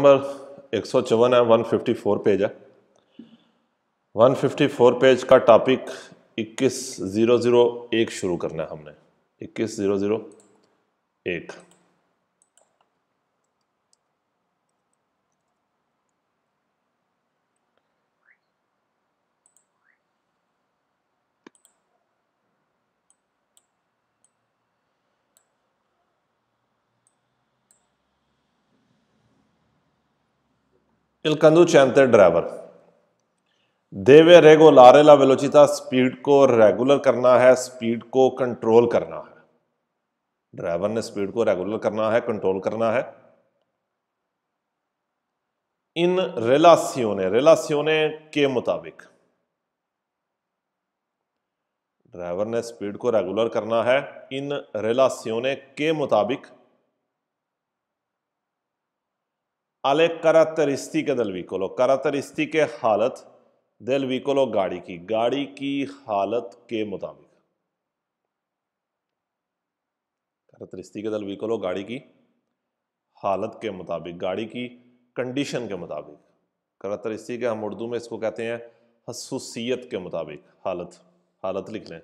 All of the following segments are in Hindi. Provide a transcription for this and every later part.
नंबर एक सौ चौवन है वन फिफ्टी फोर पेज है वन फिफ्टी फोर पेज का टॉपिक इक्कीस ज़ीरो ज़ीरो एक शुरू करना है हमने इक्कीस ज़ीरो ज़ीरो एक Il conducente driver. देवे रेगो लारेला वेलोचिता स्पीड को रेगुलर करना है स्पीड को कंट्रोल करना है ड्राइवर ने स्पीड को रेगुलर करना है कंट्रोल करना है इन रिलासियोने रिलासियोने के मुताबिक ड्राइवर ने स्पीड को रेगुलर करना है इन रिलासियोने के मुताबिक ale karakteristike del vehicle karakteristike halat del vehicle गाड़ी की गाड़ी की हालत के मुताबिक के karakteristike del vehicle गाड़ी की हालत के मुताबिक गाड़ी की कंडीशन के मुताबिक करतरिस्ती के हम उर्दू में इसको कहते हैं हसूसियत के मुताबिक हालत हालत लिख लें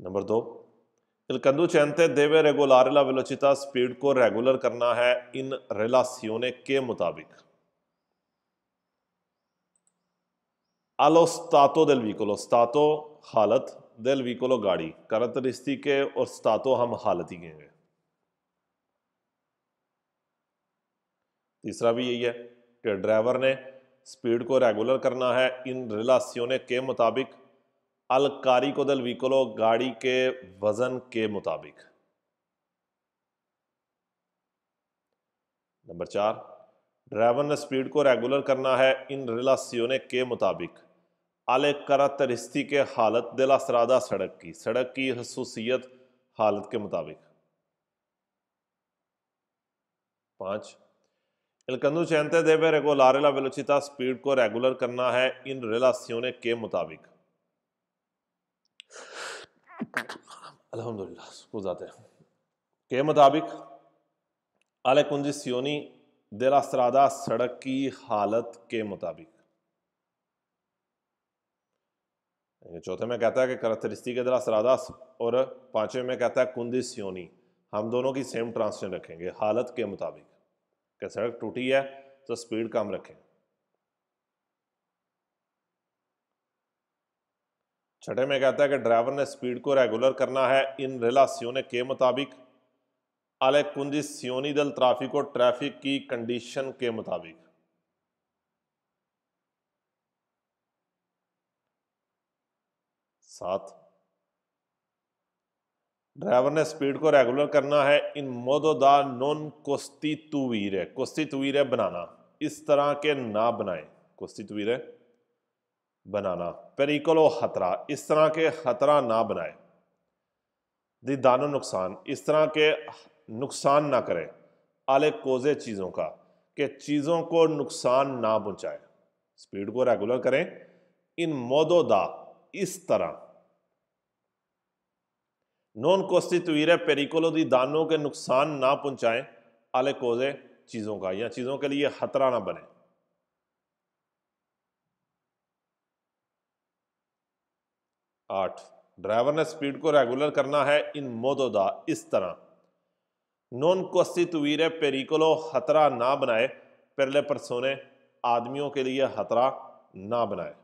नंबर दो इलकंदू चैनते देवे रेगोलारिला विलोचिता स्पीड को रेगुलर करना है इन रिलासियोने के मुताबिक अलोस्तातो दिल वीकोलो स्तातो हालत दिल वीकोलो गाड़ी करत रिश्ती के और स्तातो हम हालत ही कहेंगे तीसरा भी यही है कि ड्राइवर ने स्पीड को रेगुलर करना है इन रिलासियोने के मुताबिक अलकारी को दल विकलो गाड़ी के वजन के मुताबिक नंबर चार ड्राइवर ने स्पीड को रेगुलर करना है इन रिलासियोने के मुताबिक आले तरिस्ती के हालत दिला सरादा सड़क की सड़क की खसूसियत हालत के मुताबिक पांच इलकंदू चैनते देवे रेगोलारेला वेलोचिता स्पीड को रेगुलर करना है इन रिलासियोने के मुताबिक अलहमदिल्ला सुकून जाते हैं के मुताबिक आल कुंजी सियोनी दिलासरादा सड़क की हालत के मुताबिक चौथे में कहता है कि करतरिस्ती के दिलासरादा और पांचवें में कहता है कुंदी सियोनी हम दोनों की सेम ट्रांसलेशन रखेंगे हालत के मुताबिक कि सड़क टूटी है तो स्पीड कम रखें छठे में कहता है कि ड्राइवर ने स्पीड को रेगुलर करना है इन रिला सियोने के मुताबिक अले कुंजी सियोनी दल ट्राफिक और ट्रैफिक की कंडीशन के मुताबिक सात ड्राइवर ने स्पीड को रेगुलर करना है इन मोदो दा नॉन कुश्ती तुवीर है कुश्ती तुवीर है बनाना इस तरह के ना बनाए कुश्ती तुवीर है बनाना पेरिकलो खतरा इस तरह के खतरा ना बनाए दिदानो नुकसान इस तरह के नुकसान ना करें आले कोजे चीज़ों का कि चीज़ों को नुकसान ना पहुँचाए स्पीड को रेगुलर करें इन दा इस तरह नॉन कोस्टितवीर पेरिकोलो दी दानों के नुकसान ना पहुँचाएँ आले कोजे चीज़ों का या चीज़ों के लिए खतरा ना बने आठ ड्राइवर ने स्पीड को रेगुलर करना है इन मोदोदा इस तरह नॉन कोसी तवीर पेरिकलो खतरा ना बनाए परले परसोने आदमियों के लिए खतरा ना बनाए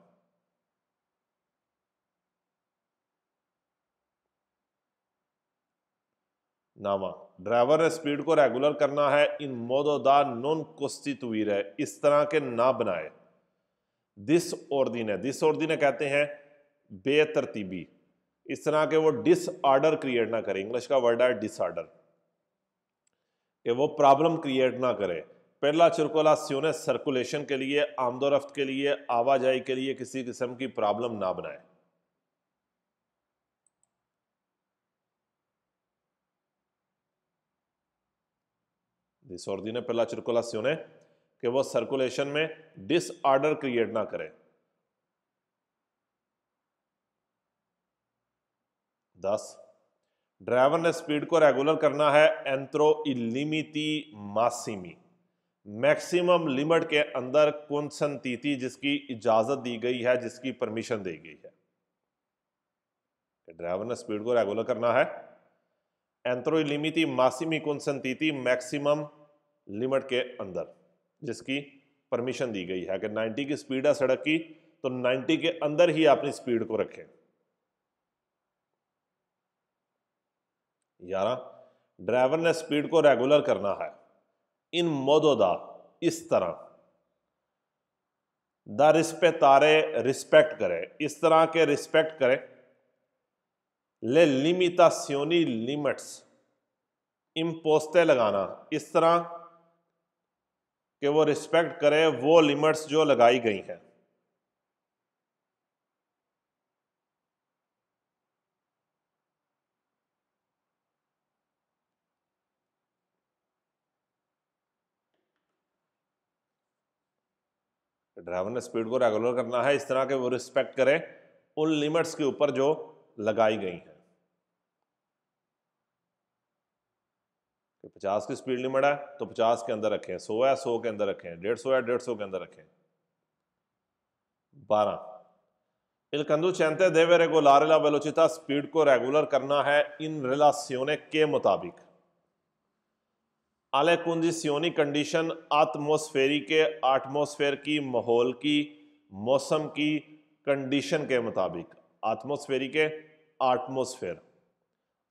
नामा ड्राइवर ने स्पीड को रेगुलर करना है इन मोदोदा नॉन कुस्ती तवीर इस तरह के ना बनाए दिस और दिन है दिस और दिन कहते हैं बेतरतीबी इस तरह के वो डिसऑर्डर क्रिएट ना करे इंग्लिश का वर्ड है डिसऑर्डर कि वो प्रॉब्लम क्रिएट ना करे पहला चुरकोला सियोने सर्कुलेशन के लिए आमदोरफ्त के लिए आवाजाही के लिए किसी किस्म की प्रॉब्लम ना बनाए दिसोर्दी ने पहला चुरकोला सियोने कि वो सर्कुलेशन में डिसऑर्डर क्रिएट ना करे दस ड्राइवर ने स्पीड को रेगुलर करना है एंथ्रो इलिमिती मासीमी मैक्सिमम लिमिट के अंदर थी जिसकी इजाज़त दी गई है जिसकी परमिशन दी गई है ड्राइवर ने स्पीड को रेगुलर करना है एंथ्रो इलिमिति मासिमी थी मैक्सिमम लिमिट के अंदर जिसकी परमिशन दी गई है अगर 90 की स्पीड है सड़क की तो 90 के अंदर ही अपनी स्पीड को रखें ग्यारह ड्राइवर ने स्पीड को रेगुलर करना है इन मदोदा इस तरह द रिस्पे तारे रिस्पेक्ट करे इस तरह के रिस्पेक्ट करे ले लिमितासियोनी लिमिट्स इम्पोस्ते लगाना इस तरह के वो रिस्पेक्ट करे वो लिमिट्स जो लगाई गई हैं ड्राइवर ने स्पीड को रेगुलर करना है इस तरह के वो रिस्पेक्ट करें उन लिमिट्स के ऊपर जो लगाई गई हैं कि 50 की स्पीड लिमिट है तो 50 के अंदर रखें 100 है 100 के अंदर रखें 150 है 150 के अंदर रखें 12 इलकंदू चैनते देवेरे को लारेला वेलोचिता स्पीड को रेगुलर करना है इन रिलासियोने के मुताबिक आल सियोनी कंडीशन आत्मोसफेरी के आटमोसफेयर की माहौल की मौसम की कंडीशन के मुताबिक आत्मोसफेरी के आटमोसफेयर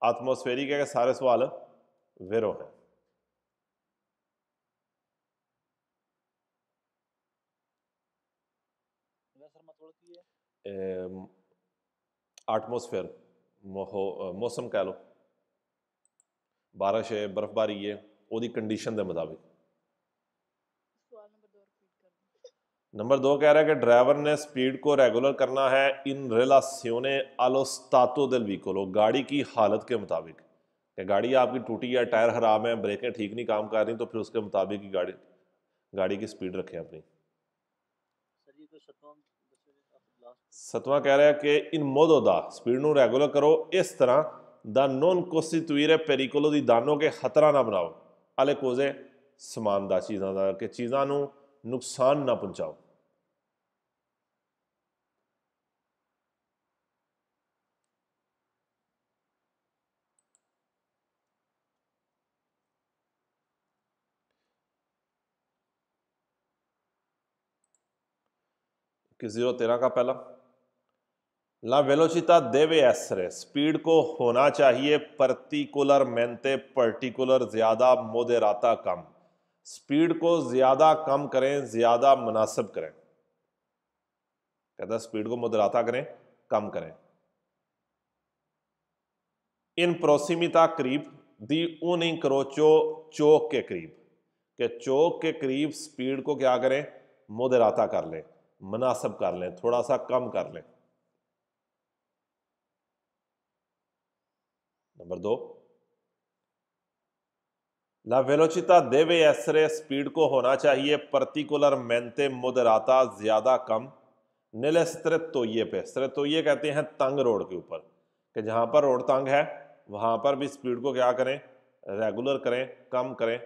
आत्मोसफेरी के सारे सवाल वेरो हैं आटमोसफेयर मौसम कह लो बारिश है बर्फबारी है ਉਹਦੀ ਕੰਡੀਸ਼ਨ ਦੇ ਮੁਤਾਬਿਕ नंबर दो कह रहा है कि ड्राइवर ने स्पीड को रेगुलर करना है इन रिलास्योने अलोस्तातो दिल वीकोलो गाड़ी की हालत के मुताबिक कि गाड़ी आपकी टूटी है टायर खराब है ब्रेकें ठीक नहीं काम कर रही तो फिर उसके मुताबिक ही गाड़ी गाड़ी की स्पीड रखें अपनी सतवा कह रहा है कि इन मोदो दा स्पीड न रेगुलर करो इस तरह द नॉन कोसी तुरे पेरिकोलो दी दानों के खतरा ना बनाओ ਅਲੇ ਕੋਜ਼ੇ ਸਮਾਨ ਦਾ ਚੀਜ਼ਾਂ ਦਾ ਕਿ ਚੀਜ਼ਾਂ ਨੂੰ ਨੁਕਸਾਨ ਨਾ ਪਹੁੰਚਾਓ ਕਿ 013 ਦਾ ਪਹਿਲਾ ला वेलोचिता देवे एसरे स्पीड को होना चाहिए पर्टिकुलर मेनते पर्टिकुलर ज़्यादा मोदेराता कम स्पीड को ज़्यादा कम करें ज़्यादा मुनासिब करें कहता स्पीड को मोदेराता करें कम करें इन प्रोसीमिता करीब दी उन करोचो चौक के करीब के चौक के करीब स्पीड को क्या करें मोदेराता कर लें मुनासिब कर लें थोड़ा सा कम कर लें नंबर दो ला वेलोचिता देवे एसरे स्पीड को होना चाहिए पर्टिकुलर मेंते मुदराता ज़्यादा कम तो ये पे ये कहते हैं तंग रोड के ऊपर कि जहां पर रोड तंग है वहां पर भी स्पीड को क्या करें रेगुलर करें कम करें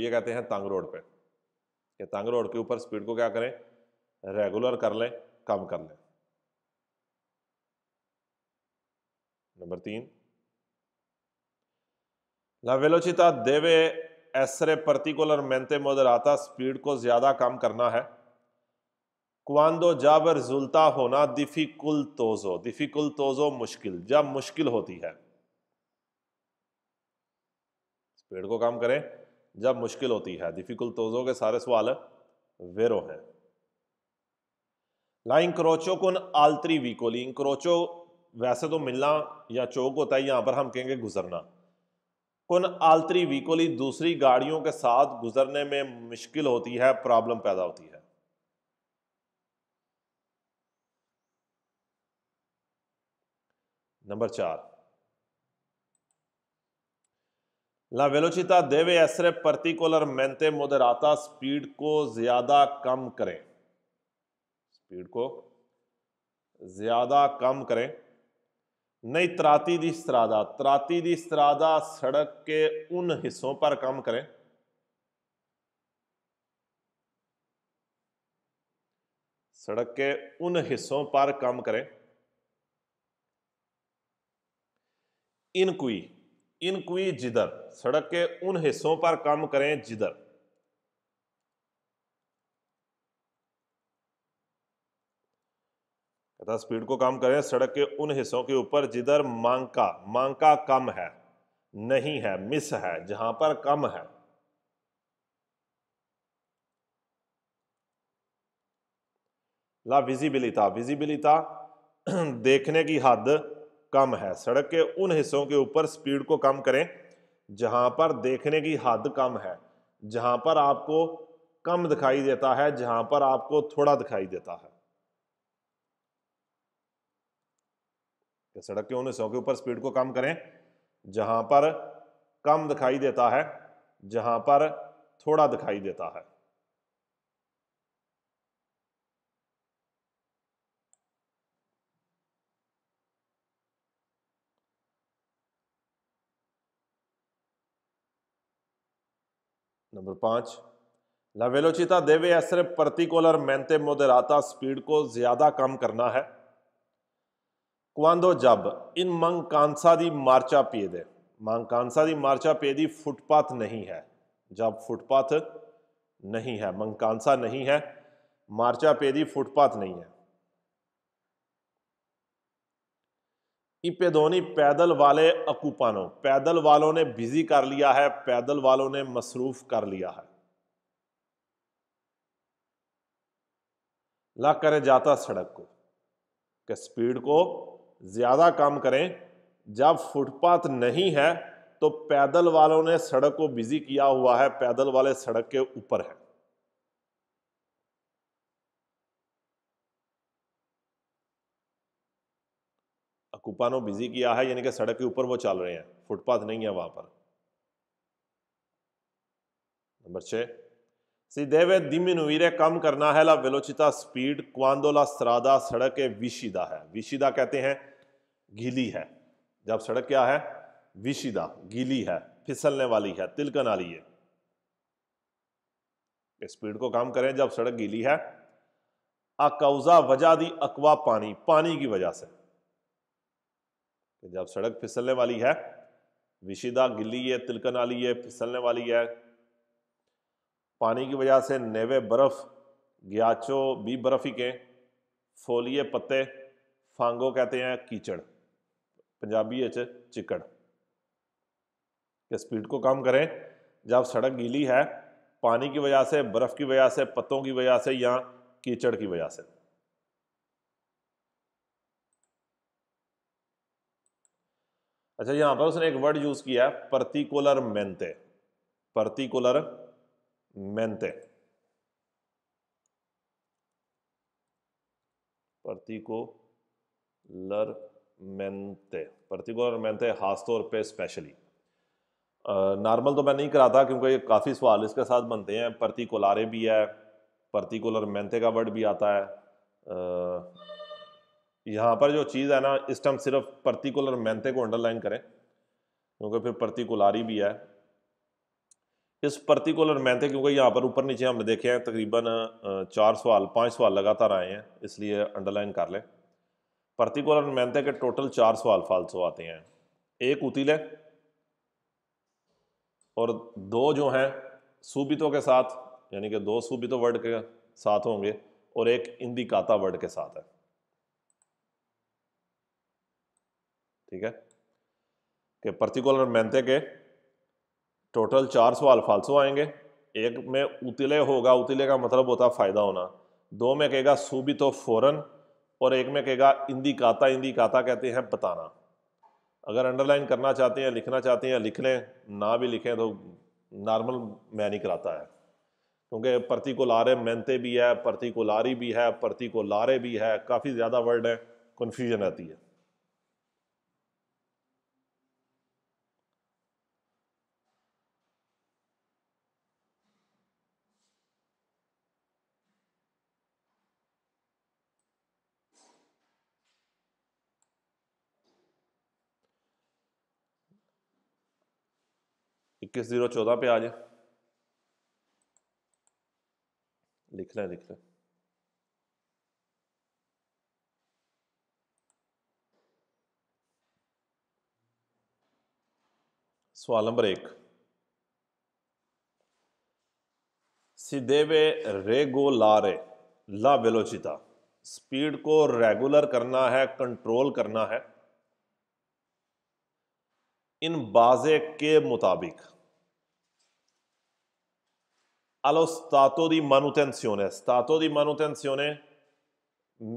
ये कहते हैं तंग रोड पे कि तंग रोड के ऊपर स्पीड को क्या करें रेगुलर कर लें कम कर लें नंबर तीन ला वेलोचिता देवे एसरे पर्टिकुलर मेंते मोदराता स्पीड को ज़्यादा कम करना है क्वांदो जाबर जुलता होना दिफिकुल तोजो दिफिकुल तोजो मुश्किल जब मुश्किल होती है स्पीड को कम करें जब मुश्किल होती है दिफिकुल तोजों के सारे सवाल वेरो हैं लाइन क्रोचो कुन वीकोली इंक्रोचो वैसे तो मिलना या चौक होता है यहाँ पर हम कहेंगे गुजरना उन आलतरी वीकोली दूसरी गाड़ियों के साथ गुजरने में मुश्किल होती है प्रॉब्लम पैदा होती है नंबर चार ला वेलोचिता देवे ऐसे पर्टिकुलर मेंते मोदराता स्पीड को ज्यादा कम करें स्पीड को ज्यादा कम करें नहीं त्राती दी स्त्रादा त्राती दी स्त्रादा सड़क के उन हिस्सों पर काम करें सड़क के उन हिस्सों पर काम करें इनकुई इनकुई जिधर सड़क के उन हिस्सों पर काम करें जिधर तथा स्पीड को कम करें सड़क के उन हिस्सों के ऊपर जिधर मांका मांका कम है नहीं है मिस है जहां पर कम है ला विजिबिलिता विजिबिलिता देखने की हद कम है सड़क के उन हिस्सों के ऊपर स्पीड को कम करें जहां पर देखने की हद कम है जहां पर आपको कम दिखाई देता है जहां पर आपको थोड़ा दिखाई देता है कि सड़क के उन हिस्सों के ऊपर स्पीड को कम करें जहां पर कम दिखाई देता है जहां पर थोड़ा दिखाई देता है नंबर पांच लवेलोचिता देवे ऐसे पर्टिकुलर मेंते मोदेराता स्पीड को ज़्यादा कम करना है quando ਜਬ ਇਨ ਮੰਕਾਂਸਾ ਦੀ ਮਾਰਚਾ ਪੀਦੇ ਮੰਕਾਂਸਾ ਦੀ ਮਾਰਚਾ ਪੀਦੀ फुटपाथ नहीं है जब फुटपाथ नहीं है मंकांसा नहीं है मार्चा पेदी फुटपाथ नहीं है इपेदोनी पैदल वाले अकूपानों पैदल वालों ने बिजी कर लिया है पैदल वालों ने मसरूफ कर लिया है ला करें जाता सड़क को के स्पीड को ज़्यादा काम करें जब फुटपाथ नहीं है तो पैदल वालों ने सड़क को बिजी किया हुआ है पैदल वाले सड़क के ऊपर है अकुपानो बिजी किया है यानी कि सड़क के ऊपर वो चल रहे हैं फुटपाथ नहीं है वहां पर नंबर छह Si deve diminuire कम करना है ला वेलोचिता स्पीड क्वांदो ला स्रादा सड़क विशिदा है विशिदा कहते हैं गीली है जब सड़क क्या है विशिदा गीली है फिसलने वाली है तिलकन वाली है स्पीड को कम करें जब सड़क गीली है अकौजा वजह दी अकवा पानी पानी की वजह से जब सड़क फिसलने वाली है विशिदा गिली है तिलकन वाली है फिसलने वाली है पानी की वजह से नेवे बर्फ़ ग्याचो भी बर्फ़ ही कहें फोलिए पत्ते फांगो कहते हैं कीचड़ पंजाबी है चिकड़ स्पीड को कम करें जब सड़क गीली है पानी की वजह से बर्फ़ की वजह से पत्तों की वजह से या कीचड़ की वजह से अच्छा यहां पर उसने एक वर्ड यूज़ किया है पर्टिकुलर मेंते particular mente particular mente particular mente खास तौर पे स्पेशली नॉर्मल तो मैं नहीं कराता क्योंकि ये काफ़ी सवाल इसके साथ बनते हैं पर्टिकुलारे भी है पर्टिकुलर मेंते का वर्ड भी आता है यहाँ पर जो चीज़ है ना इस टाइम सिर्फ पर्तिकुलर मेंते को अंडरलाइन करें क्योंकि फिर पर्टिकुलारी भी है इस पर्टिकुलर मैथ तो क्योंकि यहाँ पर ऊपर नीचे हमने देखे हैं तकरीबन चार सवाल पाँच सवाल लगातार आए हैं इसलिए अंडरलाइन कर लें पर्टिकुलर मैंथे के टोटल चार सवाल फालसो आते हैं एक उतिल है और दो जो हैं सूबितों के साथ यानी कि दो सूबितों वर्ड के साथ होंगे और एक इंदिकाता वर्ड के साथ है ठीक है कि पर्टिकुलर मैंते के टोटल चार सवाल फालसू आएंगे एक में उतले होगा उतले का मतलब होता है फ़ायदा होना दो में कहेगा सूबी तो फ़ौरन और एक में कहेगा इंदी काता इंदी काता कहते हैं बताना अगर अंडरलाइन करना चाहते हैं लिखना चाहते हैं लिख लें ना भी लिखें तो नॉर्मल मैं नहीं कराता है क्योंकि प्रति को लारे मेहनते भी है प्रति को लारी भी है प्रति को लारे भी है काफ़ी ज़्यादा वर्ड है कन्फ्यूजन आती है इक्कीस जीरो चौदह पे आ जाए लिख लें लिख लें सवाल नंबर एक सिदेवे रेगोलारे ला वेलोचिता स्पीड को रेगुलर करना है कंट्रोल करना है इन बाजे के मुताबिक allo stato di manutenzione stato di manutenzione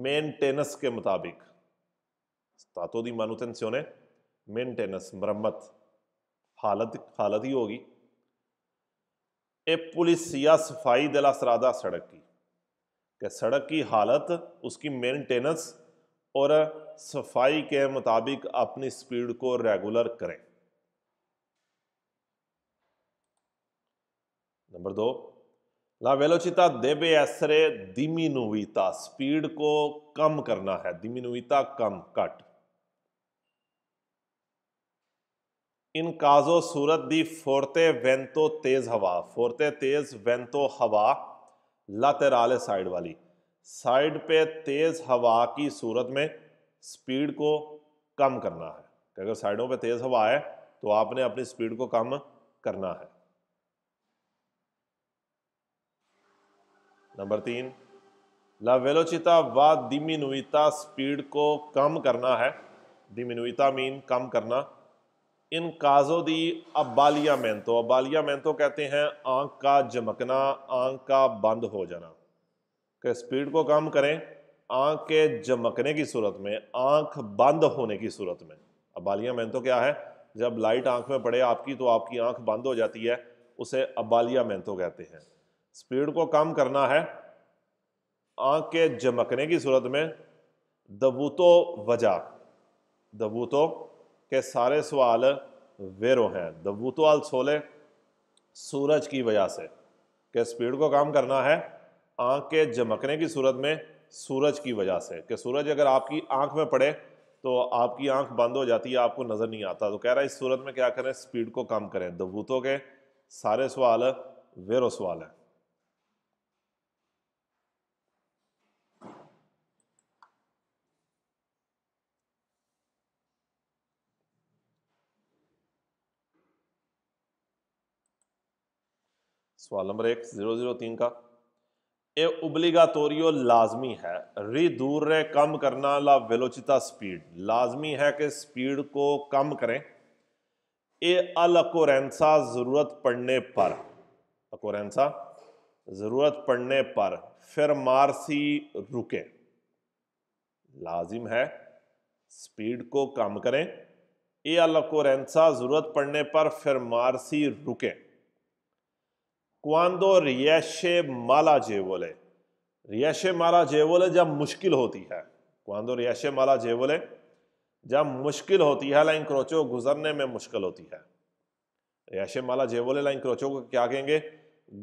maintenance के मुताबिक स्तातो दी मानुतेंसियों मेंटेनेंस मरम्मत हालत हालत ही होगी ए पुलिस या सफाई दला सरादा सड़क की कि सड़क की हालत उसकी मेंटेनेंस और सफाई के मुताबिक अपनी स्पीड को रेगुलर करें नंबर दो ला वेलोचिता देबे एसरे दिमिनुविता स्पीड को कम करना है दिमिनुविता कम कट इन काजो सूरत दी फोरते वेंतो तेज हवा फोरते तेज वेंतो हवा लातेराल साइड वाली साइड पे तेज हवा की सूरत में स्पीड को कम करना है अगर साइडों पे तेज हवा है तो आपने अपनी स्पीड को कम करना है नंबर तीन ला वेलोचिता व दिमिनुविता स्पीड को कम करना है दिमिनुविता मीन कम करना इन काजो दी अबालिया मैंतो अबालिया मैंतो कहते हैं आंख का जमकना आंख का बंद हो जाना कि स्पीड को कम करें आंख के जमकने की सूरत में आंख बंद होने की सूरत में अबालिया मैंतो क्या है जब लाइट आंख में पड़े आपकी तो आपकी आंख बंद हो जाती है उसे अबालिया मैंतो कहते हैं स्पीड को कम करना है आंख के चमकने की सूरत में दबूतो वजह दबूतो के सारे सवाल वेरो हैं दबूतो अल सोले सूरज की वजह से कि स्पीड को काम करना है आंख के चमकने की सूरत में सूरज की वजह से कि सूरज अगर आपकी आंख में पड़े तो आपकी आंख बंद हो जाती है आपको नज़र नहीं आता तो कह रहा है इस सूरत में क्या करें स्पीड को कम करें दबूतों के सारे सवाल वेरो सवाल हैं सवाल नंबर एक जीरो जीरो तीन का ए उबलीगा तोरियो लाजमी है री दूर रे कम करना ला वेलोचिता स्पीड लाजमी है कि स्पीड को कम करें ए अल अकोरेंसा ज़रूरत पड़ने पर अकोरेंसा ज़रूरत पड़ने पर फिर मारसी रुके लाजिम है स्पीड को कम करें ए अल अकोरेंसा ज़रूरत पड़ने पर फिर मारसी रुके क्वांदो रियाशे माला जेवोले रियाशे माला जेवोले जब मुश्किल होती है क्वांदो रियाशे माला जेवोले जब मुश्किल होती है लाइन क्रोचो गुजरने में मुश्किल होती है रियाशे माला जेवोले लाइन क्रोचो को क्या कहेंगे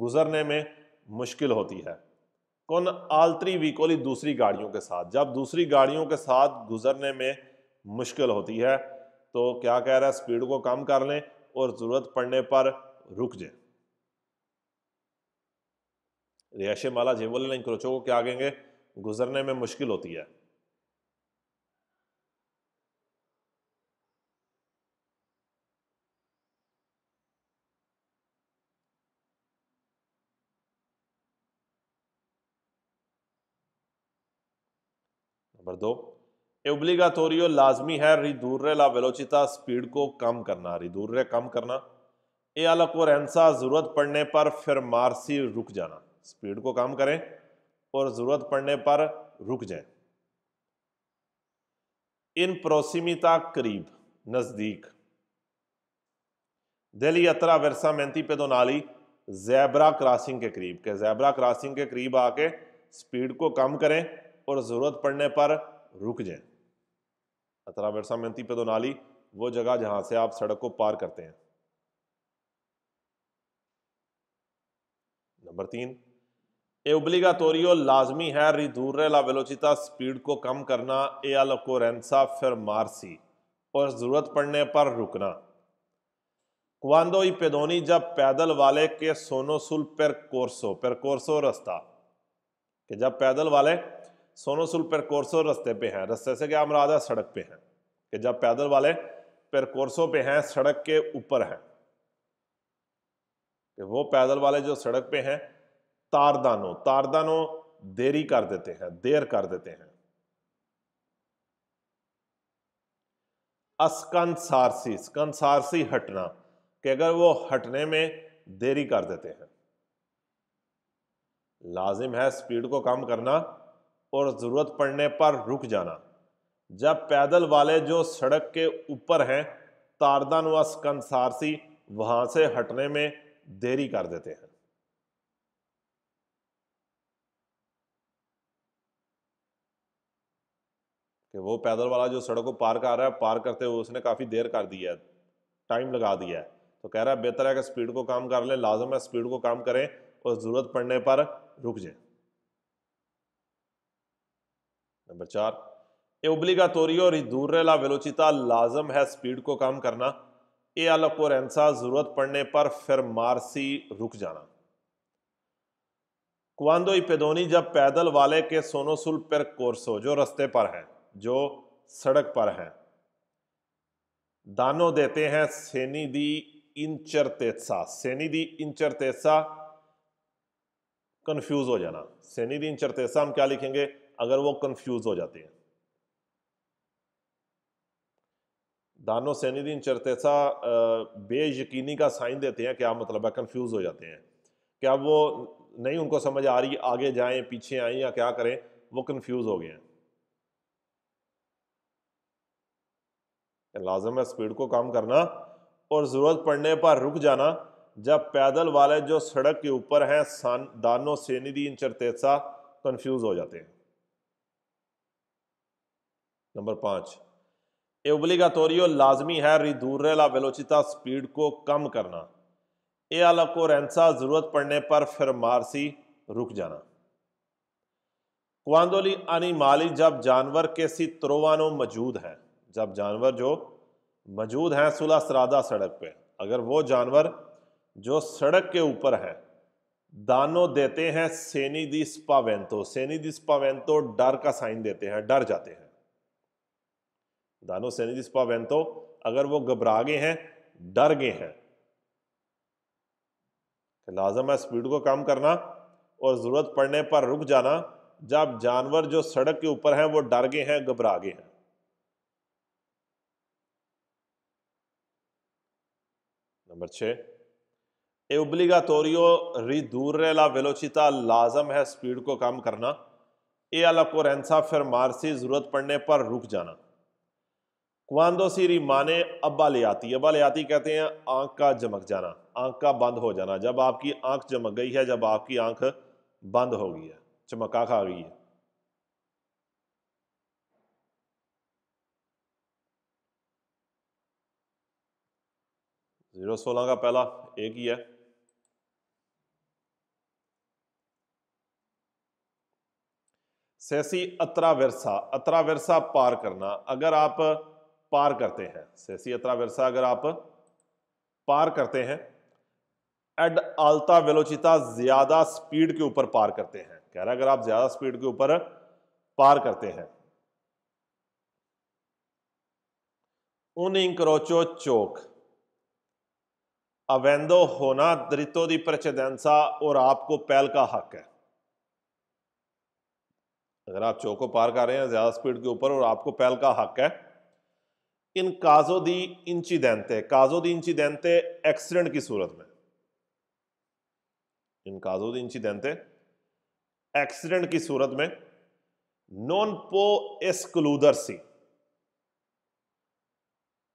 गुजरने में मुश्किल होती है कौन आलतरी वीकोली दूसरी गाड़ियों के साथ जब दूसरी गाड़ियों के साथ गुजरने में मुश्किल होती है तो क्या कह रहा है स्पीड को कम कर लें और ज़रूरत पड़ने पर रुक जाए रिहायश माला जेवल इन क्रोचों को क्या आगेंगे गुजरने में मुश्किल होती है नंबर दो एब्लिगा तोरियो लाजमी है रिदूर्रे ला वेलोचिता स्पीड को कम करना रिदूर्रे कम करना ए अलकोरेंसा ज़रूरत पड़ने पर फिर मारसी रुक जाना स्पीड को कम करें और ज़रूरत पड़ने पर रुक जाएं। इन प्रोसीमिता करीब नज़दीक दिल्ली यात्रा विरसा मेहनती पे दो नाली जैबरा क्रॉसिंग के करीब के जैबरा क्रॉसिंग के करीब आके स्पीड को कम करें और ज़रूरत पड़ने पर रुक जाएं। अतरा विरसा मेहनती पे दो नाली वो जगह जहां से आप सड़क को पार करते हैं नंबर तीन ए ओब्लिगातोरियो लाजमी है रिदूर ला वेलोचिता स्पीड को कम करना ए अल कोरेंसा फिर मारसी और ज़रूरत पड़ने पर रुकना क्वांदो ई पेदोनी जब पैदल वाले के सोनोसुल पर कोर्सो पर कोर्सो रास्ता कि जब पैदल वाले सोनोसुल पर कोर्सो रास्ते पे हैं रास्ते से क्या मुराद है सड़क पे हैं कि जब पैदल वाले पर कोर्सो पे हैं सड़क के ऊपर हैं कि वो पैदल वाले जो सड़क पे हैं तारदानो तारदानो देरी कर देते हैं देर कर देते हैं स्कन सारसी हटना कि अगर वो हटने में देरी कर देते हैं लाजिम है स्पीड को कम करना और ज़रूरत पड़ने पर रुक जाना जब पैदल वाले जो सड़क के ऊपर हैं तारदान व सारसी वहां से हटने में देरी कर देते हैं कि वो पैदल वाला जो सड़क को पार कर रहा है पार करते हुए उसने काफ़ी देर कर दी है टाइम लगा दिया है तो कह रहा है बेहतर है कि स्पीड को काम कर लें लाजम है स्पीड को काम करें और ज़रूरत पड़ने पर रुक जाए नंबर चार ए का तोरी और दूरला विलोचिता लाजम है स्पीड को काम करना ए एंसा ज़रूरत पड़ने पर फिर मारसी रुक जाना क्वांदो पेदोनी जब पैदल वाले के सोनोसुल पर कोर्सो जो रस्ते पर है जो सड़क पर हैं दानो देते हैं सेनी दी इंचर तेसा सेनी दी इंचर तेसा कंफ्यूज हो जाना सेनी दी इंचर तेसा हम क्या लिखेंगे अगर वो कंफ्यूज हो जाते हैं दानो सैनिदीन चरतेसा बेयकीनी का साइन देते हैं क्या मतलब है कंफ्यूज हो जाते हैं क्या वो नहीं उनको समझ आ रही आगे जाएं पीछे आएं या क्या करें वो कंफ्यूज हो गए हैं लाजम है स्पीड को कम करना और ज़रूरत पड़ने पर रुक जाना जब पैदल वाले जो सड़क के ऊपर हैं सान दानो इन चरतेसा कन्फ्यूज़ हो जाते हैं नंबर पाँच तोरियो लाजमी है रिदूरला वेलोचिता स्पीड को कम करना ए अलाकोरेंसा ज़रूरत पड़ने पर फिर मारसी रुक जाना क्वांदोली अनिमाली जब जानवर के सी त्रोवानो मौजूद हैं जब जानवर जो मौजूद हैं सुलह सरादा सड़क पे अगर वो जानवर जो सड़क के ऊपर हैं दानो देते हैं सेनी दिस पावेंतो सेनी दिस पावेंतो डर का साइन देते हैं डर जाते हैं दानो सेनी दिस पावेंतो अगर वो घबरा गए हैं डर गए हैं लाजम है स्पीड को कम करना और ज़रूरत पड़ने पर रुक जाना जब जानवर जो सड़क के ऊपर हैं वो डर गए हैं घबरा गए हैं नंबर छः ए उबलीगा तोरियो री ला वेलोचिता लाजम है स्पीड को कम करना ए अला कोरेंसा फिर मारसी ज़रूरत पड़ने पर रुक जाना सी री माने अब्बा ले आती अब्बा ले आती कहते हैं आंख का जमक जाना आंख का बंद हो जाना जब आपकी आंख जमक गई है जब आपकी आंख बंद हो गई है चमका खा गई है ज़ीरो सोलह का पहला एक ही है सेसी अतरा अत्रावरसा पार करना अगर आप पार करते हैं अतरा अत्रावरसा अगर आप पार करते हैं एड आलता वेलोचिता ज़्यादा स्पीड के ऊपर पार करते हैं कह रहा है अगर आप ज़्यादा स्पीड के ऊपर पार करते हैं उन इंक्रोचो चौक अवेंदो होना दृतो दी प्रचेदेंसा और आपको पहल का हक है अगर आप चौको पार कर रहे हैं ज़्यादा स्पीड के ऊपर और आपको पहल का हक है इन काजो दी इंची देंते काजो दी इंची देनते एक्सीडेंट की सूरत में इन काजो दी इंची देंते एक्सीडेंट की सूरत में नॉन पो सी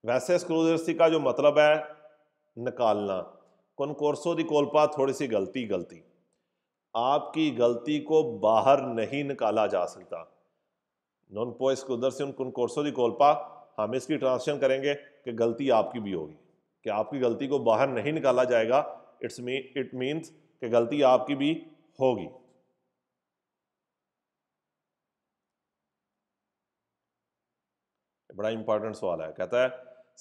वैसे सी का जो मतलब है निकालना कनकोरसो दी कोलपा थोड़ी सी गलती गलती आपकी गलती को बाहर नहीं निकाला जा सकता नॉन पोइस उधर से उन कनकोरसो दी कोलपा हम इसकी ट्रांसलेशन करेंगे कि गलती आपकी भी होगी कि आपकी गलती को बाहर नहीं निकाला जाएगा इट्स मी इट मीन्स कि गलती आपकी भी होगी बड़ा इंपॉर्टेंट सवाल है कहता है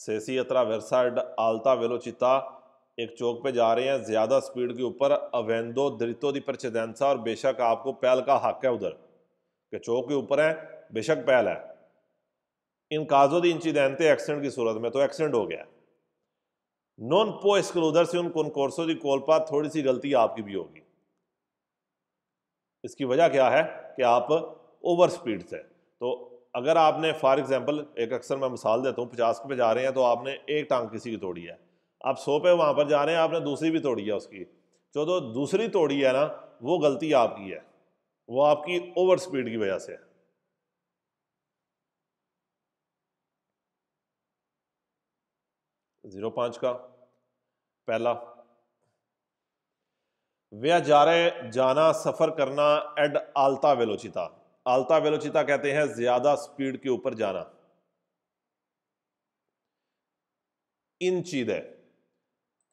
सेसी अतरा वर्सा आलता वेलोचिता एक चौक पे जा रहे हैं ज़्यादा स्पीड के ऊपर अवेंदो दृतो दी प्रचेदेंसा और बेशक आपको पहल का हक है उधर के चौक के ऊपर है बेशक पहल है इन काजों दी इंचिदेंते एक्सीडेंट की सूरत में तो एक्सीडेंट हो गया नॉन पो एक्सक्लूदर से उन कोर्सों की कोल्पा थोड़ी सी गलती आपकी भी होगी इसकी वजह क्या है कि आप ओवर स्पीड से तो अगर आपने फॉर एग्जांपल एक अक्सर मैं मिसाल देता हूँ पचास पे जा रहे हैं तो आपने एक टांग किसी की तोड़ी है आप सौ पे वहाँ पर जा रहे हैं आपने दूसरी भी तोड़ी है उसकी जो तो दूसरी तोड़ी है ना वो गलती आपकी है वो आपकी ओवर स्पीड की वजह से है जीरो पाँच का पहला वह जा रहे जाना सफ़र करना एड आलता वेलोचिता आलता वेलोचिता कहते हैं ज्यादा स्पीड के ऊपर जाना इन चीजें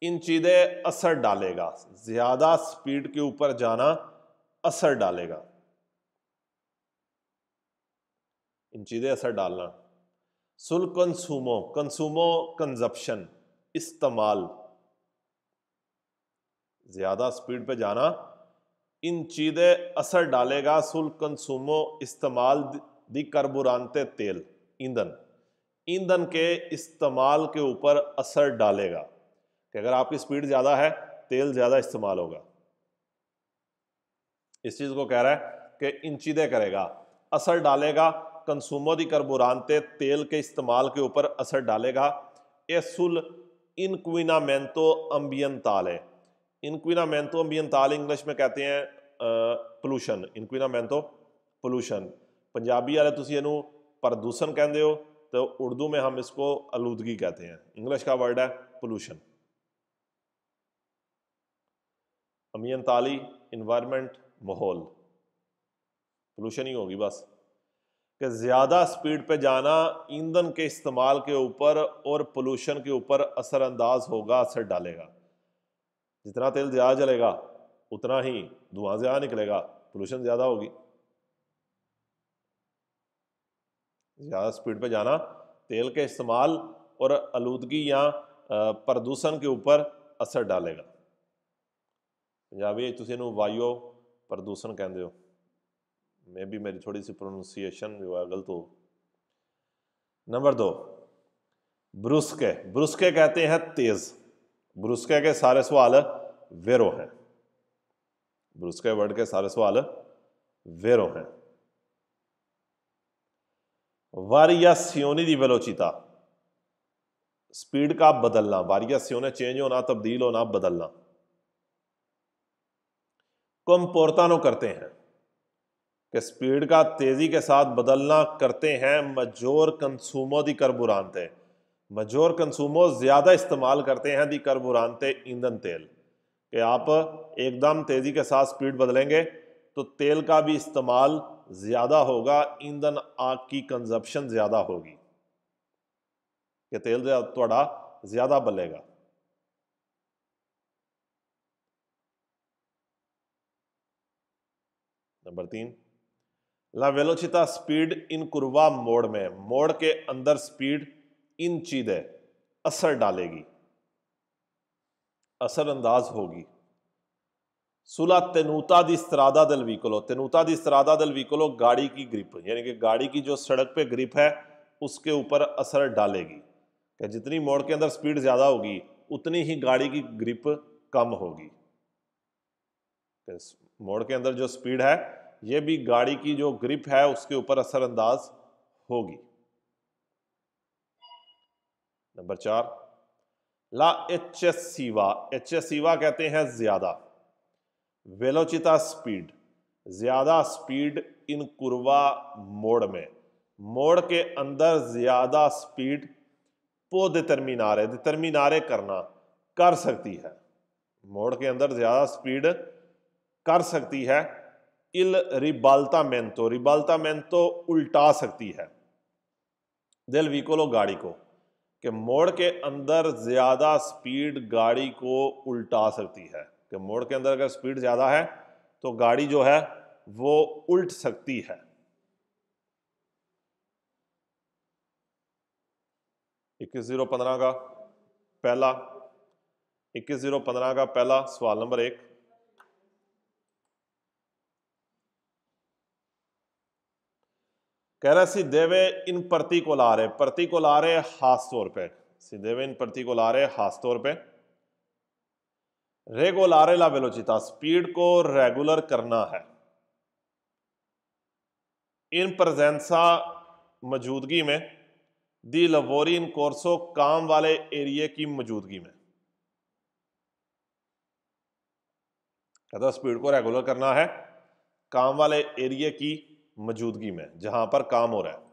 इन चीजें असर डालेगा ज्यादा स्पीड के ऊपर जाना असर डालेगा इन चीजें असर डालना सुल कंसूमो कंसूमो कंजप्शन इस्तेमाल ज्यादा स्पीड पे जाना इन चीज़ें असर डालेगा सुल कंसूमो इस्तेमाल दी कर्बुरानते तेल ईंधन ईंधन के इस्तेमाल के ऊपर असर डालेगा कि अगर आपकी स्पीड ज़्यादा है तेल ज़्यादा इस्तेमाल होगा इस चीज़ को कह रहा है कि इन चीज़ें करेगा असर डालेगा कंसूमो दी कर्बुरानते तेल के इस्तेमाल के ऊपर असर डालेगा ए सुल इनक्विनामेंतो अम्बियन है इनक्विनामेंथो अम्बियन ताल इंग्लिश में कहते हैं पोलूशन तो पोलूशन पंजाबी वाले ਤੁਸੀਂ इनू प्रदूषण कहें हो तो उर्दू में हम इसको आलूदगी कहते हैं इंग्लिश का वर्ड है पोलूशन अम्बियन ताली इन्वायरमेंट माहौल पोलूशन ही होगी बस कि ज़्यादा स्पीड पे जाना ईंधन के इस्तेमाल के ऊपर और पोलूशन के ऊपर असरअंदाज होगा असर डालेगा जितना तेल ज़्यादा जलेगा उतना ही धुआं ज़्यादा निकलेगा पोल्यूशन ज़्यादा होगी ज़्यादा स्पीड पे जाना तेल के इस्तेमाल और आलूदगी या प्रदूषण के ऊपर असर डालेगा पंजाबी तुम वायु प्रदूषण कहते हो मे भी मेरी थोड़ी सी प्रोनाउंसिएशन जो है गलत हो नंबर दो ब्रुस्के ब्रुस्के कहते हैं तेज़ ब्रुस्के के सारे सवाल वेरो हैं ब्रुस्के वर्ड के सारे सवाल वेरो हैं वारियासियोनी दी वेलोचिता स्पीड का बदलना वारिया सियोने चेंज होना तब्दील होना बदलना कम करते हैं कि स्पीड का तेजी के साथ बदलना करते हैं मजोर कंसूमो दी करबुरानते मजोर कंसूमर ज़्यादा इस्तेमाल करते हैं दी बुरानते ईंधन तेल कि आप एकदम तेज़ी के साथ स्पीड बदलेंगे तो तेल का भी इस्तेमाल ज़्यादा होगा ईंधन आग की कंजप्शन ज़्यादा होगी कि तेल थोड़ा ज़्यादा बलेगा नंबर तीन ला वेलोचिता स्पीड इन कुरवा मोड़ में मोड़ के अंदर स्पीड इन चीज़ें असर डालेगी असरअंदाज होगी सुला तेनूता दी सरादा दल विकलो तेनूता दी सरादा दल विकलो गाड़ी की ग्रिप यानी कि गाड़ी की जो सड़क पे ग्रिप है उसके ऊपर असर डालेगी क्या जितनी मोड़ के अंदर स्पीड ज़्यादा होगी उतनी ही गाड़ी की ग्रिप कम होगी मोड़ के अंदर जो स्पीड है ये भी गाड़ी की जो ग्रिप है उसके ऊपर असरअंदाज होगी नंबर चार ला एच एस सीवा एच एस सीवा कहते हैं ज्यादा वेलोचिता स्पीड ज्यादा स्पीड इन कुरवा मोड़ में मोड़ के अंदर ज्यादा स्पीड पो डिटर्मिनारे डिटर्मिनारे करना कर सकती है मोड़ के अंदर ज्यादा स्पीड कर सकती है इल रिबालता तो रिबालता तो उल्टा सकती है दिल वीकोलो गाड़ी को कि मोड़ के अंदर ज़्यादा स्पीड गाड़ी को उल्टा सकती है कि मोड़ के अंदर अगर स्पीड ज़्यादा है तो गाड़ी जो है वो उल्ट सकती है इक्कीस जीरो पंद्रह का पहला इक्कीस जीरो पंद्रह का पहला सवाल नंबर एक कह रहा सिद्धेवे इन प्रति को ला रहे प्रति को ला रहे खास तौर पे सिद्धेवे इन प्रति को ला रहे खास तौर पे रेगोलारे ला वेलोचिता स्पीड को रेगुलर करना है इन प्रजेंसा मौजूदगी में दी लवोरी इन कोर्सो काम वाले एरिए की मौजूदगी में कहता स्पीड को रेगुलर करना है काम वाले एरिए की मौजूदगी में जहां पर काम हो रहा है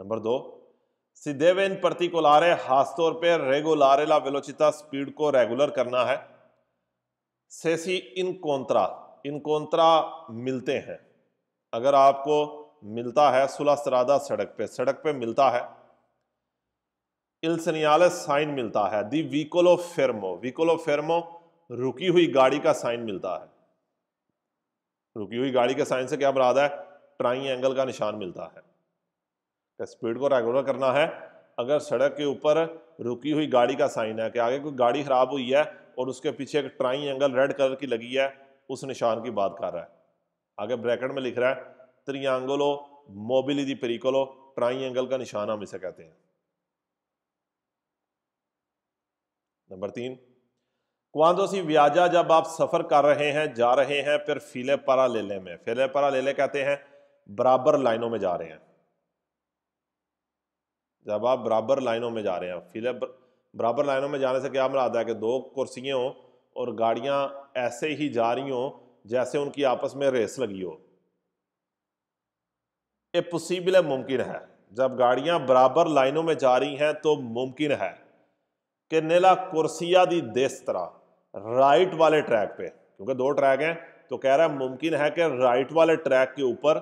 नंबर दो वे इन पर्टिकुलारे खास तौर पर रेगुलारे ला स्पीड को रेगुलर करना है सेसी इन कोंतरा इन मिलते हैं अगर आपको मिलता है सुला सरादा सड़क पे सड़क पे मिलता है इल्सनियाल साइन मिलता है दी वीकोलो फेरमो वीकोलो फेरमो रुकी हुई गाड़ी का साइन मिलता है रुकी हुई गाड़ी के साइन से क्या मुराद है ट्राई एंगल का निशान मिलता है स्पीड को रेगुलर करना है अगर सड़क के ऊपर रुकी हुई गाड़ी का साइन है कि आगे कोई गाड़ी ख़राब हुई है और उसके पीछे एक ट्राई एंगल रेड कलर की लगी है उस निशान की बात कर रहा है आगे ब्रैकेट में लिख रहा है त्रियांगलो मोबिली दी पेरिकोलो ट्राई एंगल का निशान हम इसे कहते हैं नंबर तीन वहाँ तो सी व्याजा जब आप सफ़र कर रहे हैं जा रहे हैं फिर फीले परा लेले में फीले परा लेले कहते हैं बराबर लाइनों में जा रहे हैं जब आप बराबर लाइनों में जा रहे हैं फीले बराबर लाइनों में जाने से क्या मुराद है कि दो कुर्सियों और गाड़ियां ऐसे ही जा रही हों जैसे उनकी आपस में रेस लगी हो ये पॉसिबल मुमकिन है जब गाड़ियां बराबर लाइनों में जा रही हैं तो मुमकिन है कि नीला कुर्सिया दी देस तरह राइट वाले ट्रैक पे क्योंकि दो ट्रैक हैं तो कह रहा है मुमकिन है कि राइट वाले ट्रैक के ऊपर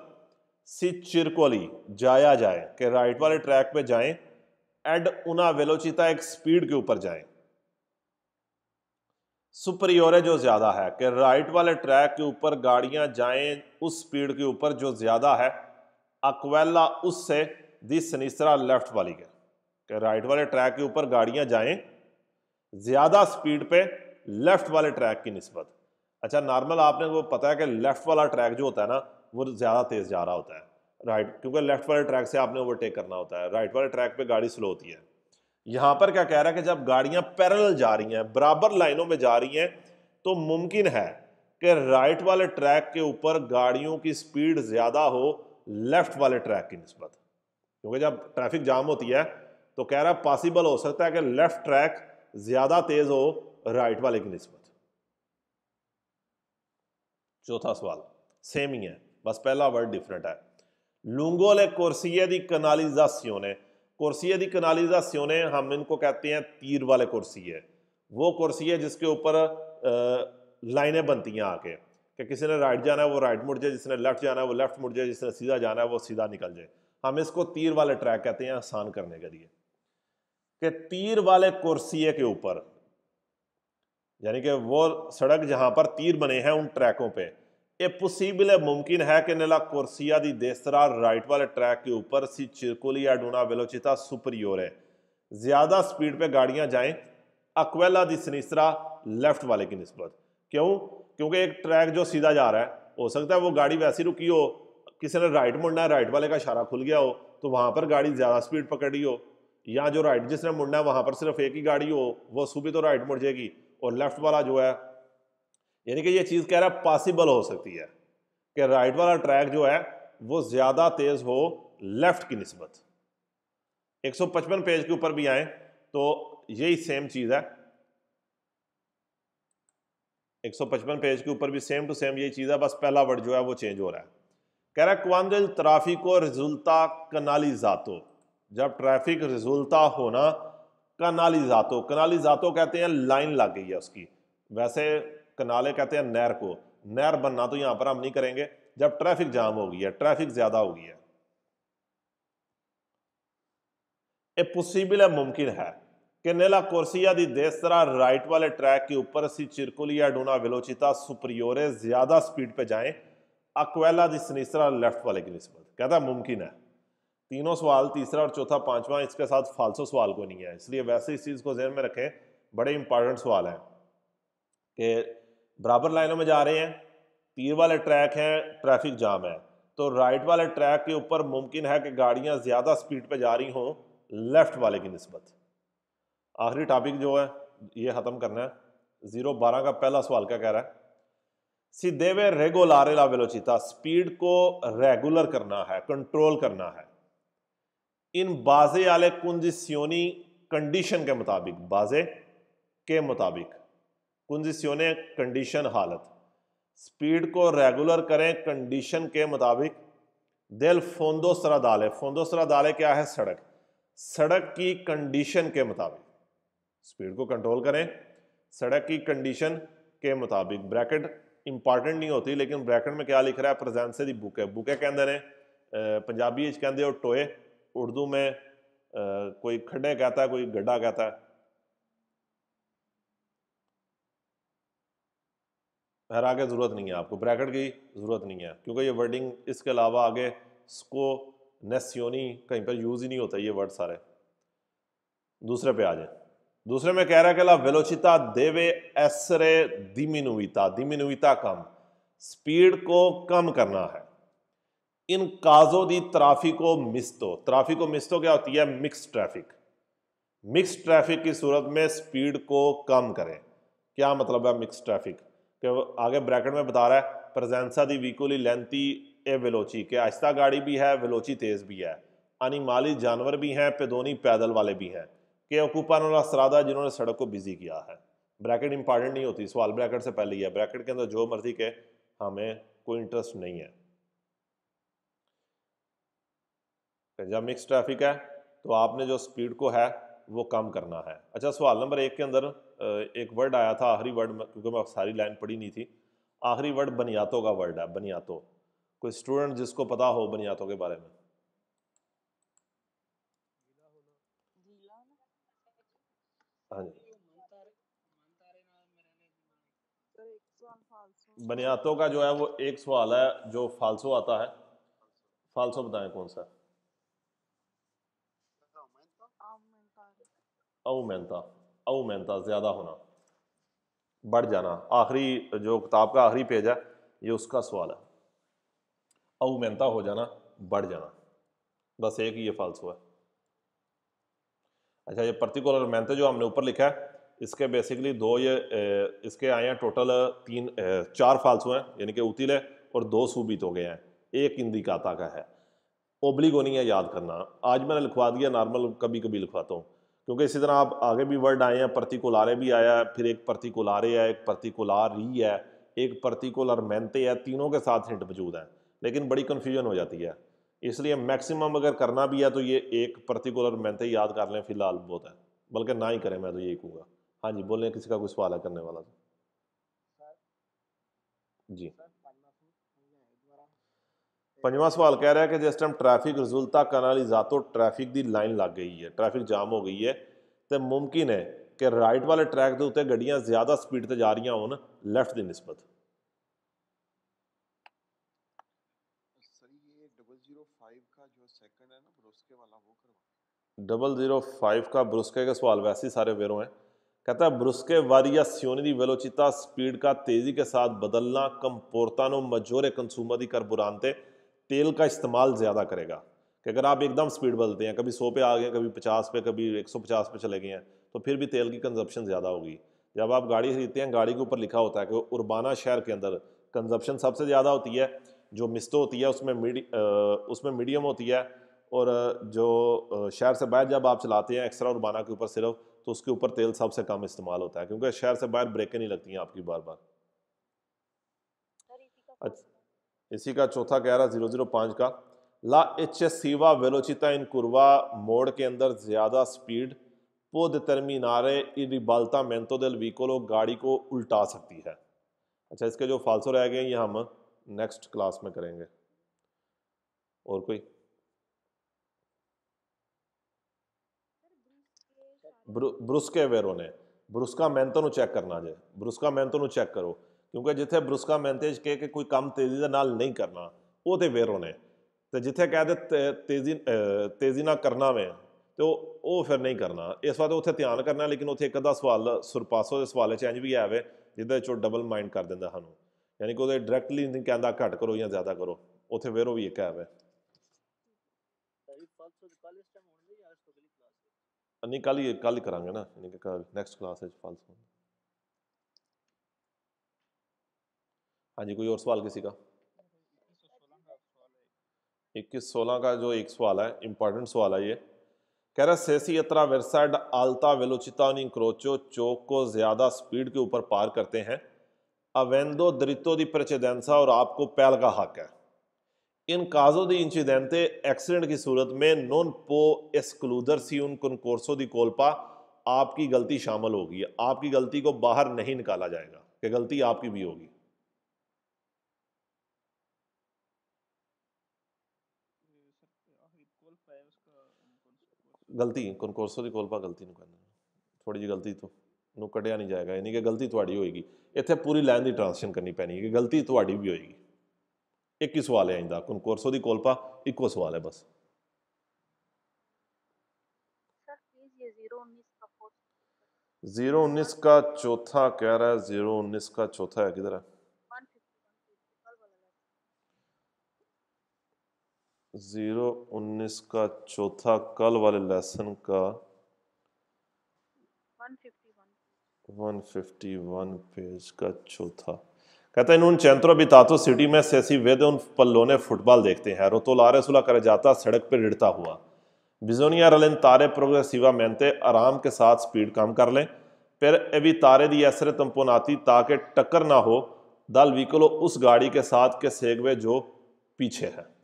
सिचिरकोली जाया जाए कि राइट वाले ट्रैक पे जाएं एड उना वेलोचिता एक स्पीड के ऊपर जाएं सुपरियोर जो ज़्यादा है कि राइट वाले ट्रैक के ऊपर गाड़ियां जाएं उस स्पीड के ऊपर जो ज़्यादा है अकवेला उससे दिस सनिसरा लेफ्ट वाली के, राइट वाले ट्रैक के ऊपर गाड़ियां जाएं ज़्यादा स्पीड पे लेफ़्ट वाले ट्रैक की नस्बत अच्छा नॉर्मल आपने वो पता है कि लेफ़्ट वाला ट्रैक जो होता है ना वो ज़्यादा तेज़ जा रहा होता है राइट क्योंकि लेफ़्ट वाले ट्रैक से आपने ओवरटेक करना होता है राइट वाले ट्रैक पे गाड़ी स्लो होती है यहाँ पर क्या कह रहा है कि जब गाड़ियाँ पैरल जा रही हैं बराबर लाइनों में जा रही हैं तो मुमकिन है कि राइट वाले ट्रैक के ऊपर गाड़ियों की स्पीड ज़्यादा हो लेफ़्ट वाले ट्रैक की नस्बत क्योंकि जब ट्रैफिक जाम होती है तो कह रहा है पॉसिबल हो सकता है कि लेफ़्ट ट्रैक ज़्यादा तेज़ हो राइट वाले की नस्बत चौथा सवाल सेम ही है बस पहला वर्ड डिफरेंट है लूंगो ले कोर्सिये दी कनालिजास्योने कोर्सिये दी कनालिजास्योने हम इनको कहते हैं तीर वाले कुर्सी है वो कुर्सी है जिसके ऊपर लाइनें बनती हैं आके कि किसी ने राइट जाना है वो राइट मुड़ जाए जिसने लेफ्ट जाना है वो लेफ्ट मुड़ जाए जिसने सीधा जाना है वो सीधा निकल जाए हम इसको तीर वाले ट्रैक कहते हैं आसान करने के लिए कि तीर वाले कुर्सी के ऊपर यानी कि वो सड़क जहाँ पर तीर बने हैं उन ट्रैकों पे ये पॉसिबल है मुमकिन है कि नीला कुर्सिया दी देसरा राइट वाले ट्रैक के ऊपर सी चिरकुली या डूना वेलोचिता सुपरियोर है ज़्यादा स्पीड पे गाड़ियाँ जाएं अक्वेला दी सनीसरा लेफ्ट वाले की नस्बत क्यों क्योंकि एक ट्रैक जो सीधा जा रहा है हो सकता है वो गाड़ी वैसी रुकी हो किसी ने राइट मुड़ना है राइट वाले का इशारा खुल गया हो तो वहाँ पर गाड़ी ज़्यादा स्पीड पकड़ी हो या जो राइट जिसने मुड़ना है वहाँ पर सिर्फ एक ही गाड़ी हो वो सुबह तो राइट मुड़ जाएगी और लेफ़्ट वाला जो है यानी कि ये चीज़ कह रहा है पॉसिबल हो सकती है कि राइट वाला ट्रैक जो है वो ज़्यादा तेज़ हो लेफ़्ट की नस्बत 155 पेज के ऊपर भी आए तो यही सेम चीज़ है 155 पेज के ऊपर भी सेम टू सेम यही चीज़ है बस पहला वर्ड जो है वो चेंज हो रहा है कह रहा है क्वानगल ट्राफिको रिजुलता कनाली जातो जब ट्रैफिक रिजुलता होना कनाली ज़ातो कनाली ज़ातो कहते हैं लाइन लग गई है उसकी वैसे कनाले कहते हैं नहर को नहर बनना तो यहां पर हम नहीं करेंगे जब ट्रैफिक जाम हो गई है ट्रैफिक ज़्यादा हो गई है ये पॉसिबल है मुमकिन है कि नेला कोर्सिया दी देश तरह राइट वाले ट्रैक के ऊपर असी चिरकुलिया डूना विलोचिता सुपरियोरे ज़्यादा स्पीड पे जाए अक्वेला दी सनीसरा लेफ्ट वाले की नस्बत कहता मुमकिन है तीनों सवाल तीसरा और चौथा पांचवा इसके साथ फालसो सवाल को नहीं है इसलिए वैसे इस चीज़ को जहन में रखें बड़े इंपॉर्टेंट सवाल हैं कि बराबर लाइनों में जा रहे हैं तीर वाले ट्रैक हैं ट्रैफिक जाम है तो राइट वाले ट्रैक के ऊपर मुमकिन है कि गाड़ियाँ ज़्यादा स्पीड पर जा रही हों लेफ़्ट वाले की नस्बत आखिरी टॉपिक जो है ये ख़त्म करना है ज़ीरो बारह का पहला सवाल क्या कह रहा है सीधे वे रेगुलर ला वेलोचिता स्पीड को रेगुलर करना है कंट्रोल करना है इन आले कुंज सियोनी कंडीशन के मुताबिक बाज़े के मुताबिक कुंज सियोने कंडीशन हालत स्पीड को रेगुलर करें कंडीशन के मुताबिक दिल फोंदोसरा सरा दाले फोंदोसरा दाले क्या है सड़क सड़क की कंडीशन के मुताबिक स्पीड को कंट्रोल करें सड़क की कंडीशन के मुताबिक ब्रैकेट इंपॉर्टेंट नहीं होती लेकिन ब्रैकेट में क्या लिख रहा है प्रजेंस की बुक है बुके कहते हैं पंजाबी कहें हो टोए उर्दू में आ, कोई खड्डे कहता है कोई गड्ढा कहता है हरा के ज़रूरत नहीं है आपको ब्रैकेट की ज़रूरत नहीं है क्योंकि ये वर्डिंग इसके अलावा आगे स्को नेस्योनी कहीं पर यूज़ ही नहीं होता ये वर्ड सारे दूसरे पे आ जाए दूसरे में कह रहा है कि वेलोचिता देवे एसरे दिमिनुविता दिमिनुविता कम स्पीड को कम करना है इन काजो दी ट्राफिको मिस्तो मिस मिस्तो क्या होती है मिक्स ट्रैफिक मिक्स ट्रैफिक की सूरत में स्पीड को कम करें क्या मतलब है मिक्स ट्रैफिक कि आगे ब्रैकेट में बता रहा है प्रजेंसा दी वीकोली लेंथी ए वेलोची के आहिस्ता गाड़ी भी है वेलोची तेज़ भी है अनिमाली जानवर भी हैं पेदोनी पैदल वाले भी हैं के ओकुपान और असरादा जिन्होंने सड़क को बिजी किया है ब्रैकेट इंपॉर्टेंट नहीं होती सवाल ब्रैकेट से पहले ही है ब्रैकेट के अंदर जो मर्जी के हमें कोई इंटरेस्ट नहीं है जब मिक्स ट्रैफिक है तो आपने जो स्पीड को है वो कम करना है अच्छा सवाल नंबर एक के अंदर एक वर्ड आया था आखिरी वर्ड क्योंकि मैं सारी लाइन पढ़ी नहीं थी आखिरी वर्ड बनियातों का वर्ड है बनियातों कोई स्टूडेंट जिसको पता हो बनियातों के बारे में हाँ जी बनियातों का जो है वो एक सवाल है जो फालसो आता है फालसो बताएं कौन सा अवमैनता अवमैनता ज़्यादा होना बढ़ जाना आखिरी जो किताब का आखिरी पेज है ये उसका सवाल है अवमैनता हो जाना बढ़ जाना बस एक ही ये फालसू है अच्छा ये पर्टिकुलर मेहनत तो जो हमने ऊपर लिखा है इसके बेसिकली दो ये ए, इसके आए हैं टोटल तीन ए, चार फालसू हैं यानी कि उतिल है और दो सूबित हो गए हैं एक इंदिकाता का है ओबली को नहीं है याद करना आज मैंने लिखवा दिया नॉर्मल कभी कभी लिखवाता हूँ क्योंकि इसी तरह आप आगे भी वर्ड आए हैं प्रतिकुलारे भी आया है फिर एक प्रतिकुलारे है एक प्रतिकुलार ही है एक पर्टिकुलर मेहनते है तीनों के साथ हिंट मौजूद हैं लेकिन बड़ी कन्फ्यूजन हो जाती है इसलिए मैक्सिमम अगर करना भी है तो ये एक पर्टिकुलर मेहनते याद कर लें फिलहाल बहुत है बल्कि ना ही करें मैं तो यही कहूँगा हाँ जी बोलें किसी का कोई सवाल है करने वाला तो? जी ਪੰਜਵਾਂ ਸਵਾਲ ਕਹਿ ਰਿਹਾ ਕਿ ਜਿਸ ਟਾਈਮ ਟ੍ਰੈਫਿਕ ਰਜ਼ੁਲਤਾ ਕਰਨ ਵਾਲੀ ਜ਼ਾਤੋ ਟ੍ਰੈਫਿਕ ਦੀ ਲਾਈਨ ਲੱਗ ਗਈ ਹੈ ਟ੍ਰੈਫਿਕ ਜਾਮ ਹੋ ਗਈ ਹੈ ਤੇ ਮੁਮਕਿਨ ਹੈ ਕਿ ਰਾਈਟ ਵਾਲੇ ਟਰੈਕ ਦੇ ਉੱਤੇ ਗੱਡੀਆਂ ਜ਼ਿਆਦਾ ਸਪੀਡ ਤੇ ਜਾ ਰਹੀਆਂ ਹੋਣ ਲੈਫਟ ਦੀ ਨਿਸਬਤ डबल जीरो फाइव का ब्रुस्के का सवाल वैसे ही सारे वेरों हैं कहता है ब्रुस्के वारिया सियोनी दी वेलोचिता स्पीड का तेज़ी के साथ बदलना कंपोर्तानो मजोरे कंसूमा दी कर बुरानते तेल का इस्तेमाल ज़्यादा करेगा कि अगर आप एकदम स्पीड बदलते हैं कभी सौ पे आ गए कभी पचास पे कभी एक सौ पचास पे चले गए हैं तो फिर भी तेल की कंजप्शन ज़्यादा होगी जब आप गाड़ी खरीदते हैं गाड़ी के ऊपर लिखा होता है कि उर्बाना शहर के अंदर कंजप्शन सबसे ज़्यादा होती है जो मिस्टो होती है उसमें मीडि उसमें मीडियम होती है और जो शहर से बाहर जब आप चलाते हैं एक्स्ट्रा उर्बाना के ऊपर सिर्फ तो उसके ऊपर तेल सबसे कम इस्तेमाल होता है क्योंकि शहर से बाहर ब्रेकें नहीं लगती हैं आपकी बार बार अच्छा इसी का चौथा कह रहा जीरो जीरो पाँच का ला एच सीवा वेलोचिता इन कुरवा मोड़ के अंदर ज़्यादा स्पीड पो दतरमीनारे इबालता मेंतो दिल वीकोलो गाड़ी को उल्टा सकती है अच्छा इसके जो फालसो रह गए ये हम नेक्स्ट क्लास में करेंगे और कोई ब्रुस्के वेरो ने ब्रुस्का मेहनतों चेक करना जे ब्रुस्का मेहनतों चेक करो ਕਿਉਂਕਿ ਜਿੱਥੇ ਬਰੁਸਕਾ ਮੈਂਤੇਜ ਕਹੇ ਕਿ ਕੋਈ ਕੰਮ ਤੇਜ਼ੀ ਦੇ ਨਾਲ ਨਹੀਂ ਕਰਨਾ ਉਹ ਤੇ ਵੇਰੋ ਨੇ ਤੇ ਜਿੱਥੇ ਕਹਿ ਦੇ ਤੇਜ਼ੀ ਤੇਜ਼ੀ ਨਾਲ ਕਰਨਾ ਵੇ ਤੇ ਉਹ ਉਹ ਫਿਰ ਨਹੀਂ ਕਰਨਾ ਇਸ ਵਾਰ ਉੱਥੇ ਧਿਆਨ ਕਰਨਾ ਲੇਕਿਨ ਉੱਥੇ ਇੱਕ ਅੱਧਾ ਸਵਾਲ ਸੁਰਪਾਸੋ ਦੇ ਸਵਾਲ ਚੇਂਜ ਵੀ ਆਵੇ ਜਿੱਦਾਂ ਚੋ ਡਬਲ ਮਾਈਂਡ ਕਰ ਦਿੰਦਾ ਸਾਨੂੰ ਯਾਨੀ ਕਿ ਉਹਦੇ ਡਾਇਰੈਕਟਲੀ ਨਹੀਂ ਕਹਿੰਦਾ ਘੱਟ ਕਰੋ ਜਾਂ ਜ਼ਿਆਦਾ ਕਰੋ ਉੱਥੇ ਵੇਰੋ ਵੀ ਇੱਕ ਆਵੇ ਅਨੀ ਕੱਲ ਹੀ ਕੱਲ ਕਰਾਂਗੇ ਨਾ ਯਾਨੀ ਕਿ ਨੈਕਸਟ ਕਲਾਸ ਵਿੱਚ ਫਾਲਸ ਹੋਣਾ हाँ जी कोई और सवाल किसी का इक्कीस सोलह का जो एक सवाल है इम्पॉर्टेंट सवाल है ये कह रहा सेसी यत्रा वेरसाइड आलता वेलोचिता क्रोचो चौक को ज़्यादा स्पीड के ऊपर पार करते हैं अवेंदो दरितो दी प्रचेदेंसा और आपको पैल का हक है इन काजो दी इंसिडेंटे एक्सीडेंट की सूरत में नॉन पो एस्क्लूदर सी उन कनकोर्सो दी कोल्पा आपकी गलती शामिल होगी आपकी गलती को बाहर नहीं निकाला जाएगा कि गलती आपकी भी होगी ਗਲਤੀ ਕਨਕੋਰਸੋ ਦੀ ਕੋਲਪਾ ਗਲਤੀ ਨੂੰ ਕਹਿੰਦੇ ਥੋੜੀ ਜੀ ਗਲਤੀ ਤੋਂ ਨੂੰ ਕੱਢਿਆ ਨਹੀਂ ਜਾਏਗਾ ਯਾਨੀ ਕਿ ਗਲਤੀ ਤੁਹਾਡੀ ਹੋਏਗੀ ਇੱਥੇ ਪੂਰੀ ਲਾਈਨ ਦੀ ਟ੍ਰਾਂਜੈਕਸ਼ਨ ਕਰਨੀ ਪੈਣੀ ਹੈ ਕਿ ਗਲਤੀ ਤੁਹਾਡੀ ਵੀ ਹੋਏਗੀ ਇੱਕ ਹੀ ਸਵਾਲ ਹੈ ਇੰਦਾ ਕਨਕੋਰਸੋ ਦੀ ਕੋਲਪਾ ਇੱਕੋ ਸਵਾਲ ਹੈ ਬਸ ਸਰ ਪਲੀਜ਼ ਇਹ 019 का 4 019 का चौथा कह रहा है 019 ਦਾ ਚੌਥਾ ਹੈ ਕਿਧਰ ਹੈ ज़ीरो उन्नीस का चौथा कल वाले लेसन का वन फिफ्टी वन पेज का चौथा कहता है इन्होंने चैंतरो बितातो सिटी में सैसी वेद उन पल्लों ने फुटबॉल देखते हैं रोतोल आरसुला कर जाता सड़क पर रिड़ता हुआ बिजोनिया रलिन तारे प्रोग्रेसिवा मेहनते आराम के साथ स्पीड कम कर लें फिर अभी तारे दी ऐसरे तंपोनाती ताकि टक्कर ना हो दल विकलो उस गाड़ी के साथ के सेगवे जो पीछे है